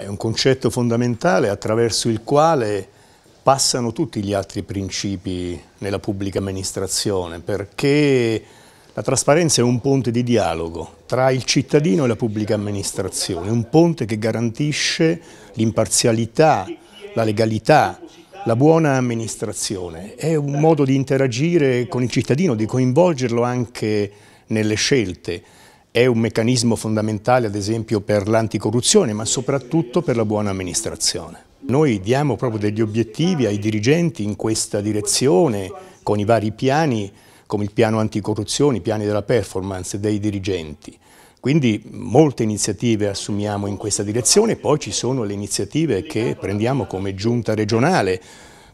È un concetto fondamentale attraverso il quale passano tutti gli altri principi nella pubblica amministrazione, perché la trasparenza è un ponte di dialogo tra il cittadino e la pubblica amministrazione, un ponte che garantisce l'imparzialità, la legalità, la buona amministrazione. È un modo di interagire con il cittadino, di coinvolgerlo anche nelle scelte è un meccanismo fondamentale ad esempio per l'anticorruzione ma soprattutto per la buona amministrazione. Noi diamo proprio degli obiettivi ai dirigenti in questa direzione con i vari piani come il piano anticorruzione, i piani della performance dei dirigenti. Quindi molte iniziative assumiamo in questa direzione, poi ci sono le iniziative che prendiamo come giunta regionale,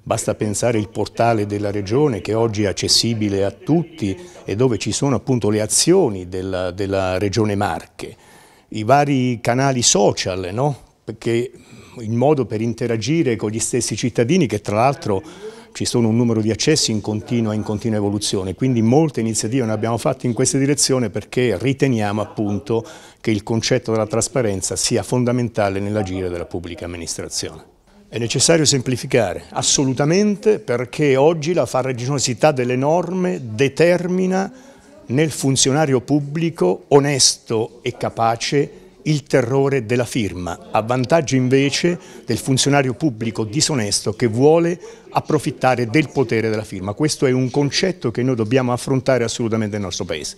Basta pensare al portale della Regione che oggi è accessibile a tutti e dove ci sono appunto le azioni della, della Regione Marche, i vari canali social, no? perché il modo per interagire con gli stessi cittadini che tra l'altro ci sono un numero di accessi in continua, in continua, evoluzione, quindi molte iniziative ne abbiamo fatte in questa direzione perché riteniamo appunto che il concetto della trasparenza sia fondamentale nell'agire della pubblica amministrazione. È necessario semplificare, assolutamente, perché oggi la farraginosità delle norme determina nel funzionario pubblico onesto e capace il terrore della firma, a vantaggio invece del funzionario pubblico disonesto che vuole approfittare del potere della firma. Questo è un concetto che noi dobbiamo affrontare assolutamente nel nostro Paese.